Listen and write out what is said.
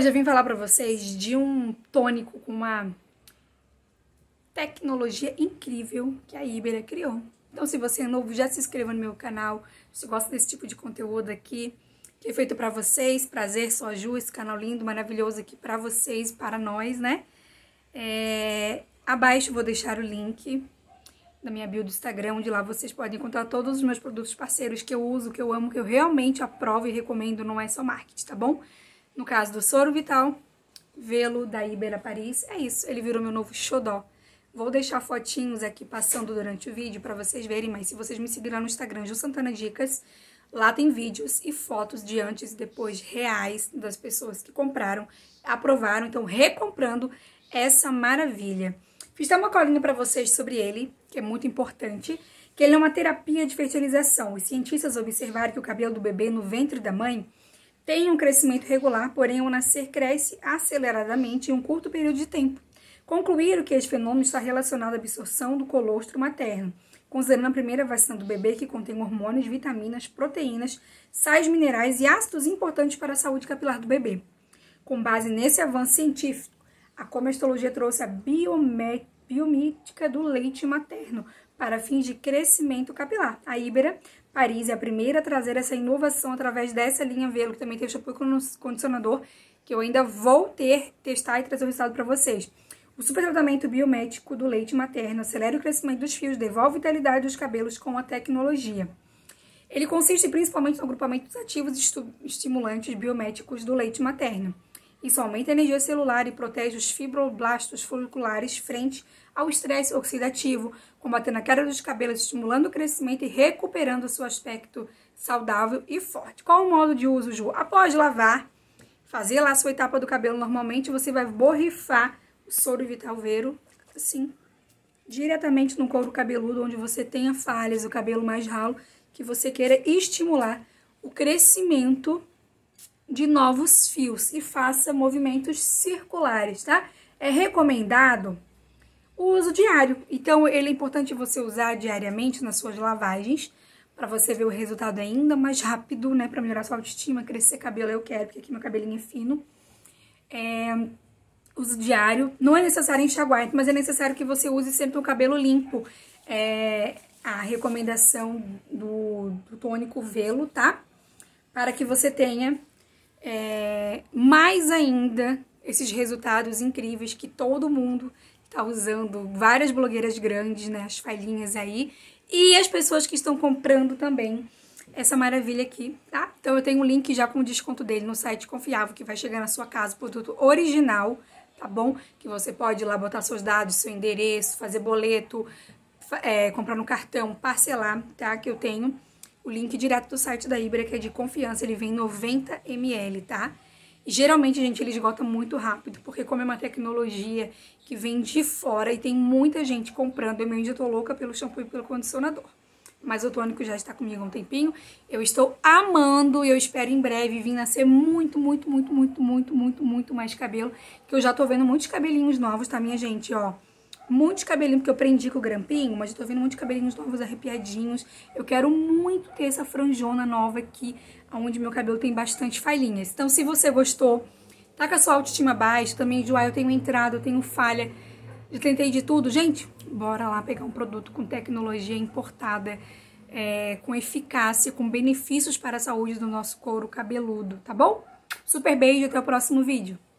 eu vim falar para vocês de um tônico com uma tecnologia incrível que a Ibera criou. Então, se você é novo, já se inscreva no meu canal. Se gosta desse tipo de conteúdo aqui, que é feito para vocês, prazer, sou a Ju, esse canal lindo, maravilhoso aqui para vocês, para nós, né? É... Abaixo vou deixar o link da minha bio do Instagram, onde lá vocês podem encontrar todos os meus produtos parceiros que eu uso, que eu amo, que eu realmente aprovo e recomendo, não é só marketing, tá bom? No caso do Soro Vital, Velo da Ibera Paris, é isso, ele virou meu novo xodó. Vou deixar fotinhos aqui passando durante o vídeo para vocês verem, mas se vocês me seguirem lá no Instagram, Ju Santana Dicas, lá tem vídeos e fotos de antes e depois reais das pessoas que compraram, aprovaram, então recomprando essa maravilha. Fiz até uma colinha para vocês sobre ele, que é muito importante, que ele é uma terapia de fertilização. Os cientistas observaram que o cabelo do bebê no ventre da mãe tem um crescimento regular, porém o nascer cresce aceleradamente em um curto período de tempo. Concluíram que esse fenômeno está relacionado à absorção do colostro materno, considerando a primeira vacina do bebê que contém hormônios, vitaminas, proteínas, sais minerais e ácidos importantes para a saúde capilar do bebê. Com base nesse avanço científico, a comestologia trouxe a biomec biomítica do leite materno para fins de crescimento capilar. A Ibera Paris é a primeira a trazer essa inovação através dessa linha Velo, que também tem o shampoo condicionador, que eu ainda vou ter, testar e trazer o resultado para vocês. O super tratamento biomédico do leite materno acelera o crescimento dos fios, devolve vitalidade dos cabelos com a tecnologia. Ele consiste principalmente no agrupamento dos ativos estimulantes biomédicos do leite materno. Isso aumenta a energia celular e protege os fibroblastos foliculares frente ao estresse oxidativo, combatendo a queda dos cabelos, estimulando o crescimento e recuperando o seu aspecto saudável e forte. Qual o modo de uso, Ju? Após lavar, fazer lá a sua etapa do cabelo normalmente, você vai borrifar o soro vitalveiro, assim, diretamente no couro cabeludo, onde você tenha falhas, o cabelo mais ralo, que você queira estimular o crescimento de novos fios e faça movimentos circulares, tá? É recomendado o uso diário. Então, ele é importante você usar diariamente nas suas lavagens para você ver o resultado ainda mais rápido, né? Para melhorar sua autoestima, crescer cabelo eu quero, porque aqui meu cabelinho é fino. É, uso diário. Não é necessário enxaguar, mas é necessário que você use sempre o cabelo limpo. É a recomendação do, do tônico Velo, tá? Para que você tenha é, mais ainda esses resultados incríveis que todo mundo está usando, várias blogueiras grandes, né, as falhinhas aí, e as pessoas que estão comprando também essa maravilha aqui, tá? Então eu tenho um link já com o desconto dele no site confiável que vai chegar na sua casa, produto original, tá bom? Que você pode ir lá botar seus dados, seu endereço, fazer boleto, é, comprar no cartão, parcelar, tá? Que eu tenho o link direto do site da Ibra, que é de confiança, ele vem 90 ml, tá? E, geralmente, gente, ele esgota muito rápido, porque como é uma tecnologia que vem de fora e tem muita gente comprando, eu ainda tô louca pelo shampoo e pelo condicionador. Mas o tônico já está comigo há um tempinho. Eu estou amando e eu espero em breve vir nascer muito, muito, muito, muito, muito, muito, muito mais cabelo. Que eu já tô vendo muitos cabelinhos novos, tá, minha gente? Ó, muito cabelinhos, cabelinho, porque eu prendi com o grampinho, mas eu tô vendo muitos de cabelinhos novos arrepiadinhos. Eu quero muito ter essa franjona nova aqui, onde meu cabelo tem bastante falhinhas. Então, se você gostou, tá com a sua autoestima baixa, também de eu tenho entrada, eu tenho falha, eu tentei de tudo. Gente, bora lá pegar um produto com tecnologia importada, é, com eficácia, com benefícios para a saúde do nosso couro cabeludo, tá bom? Super beijo, até o próximo vídeo.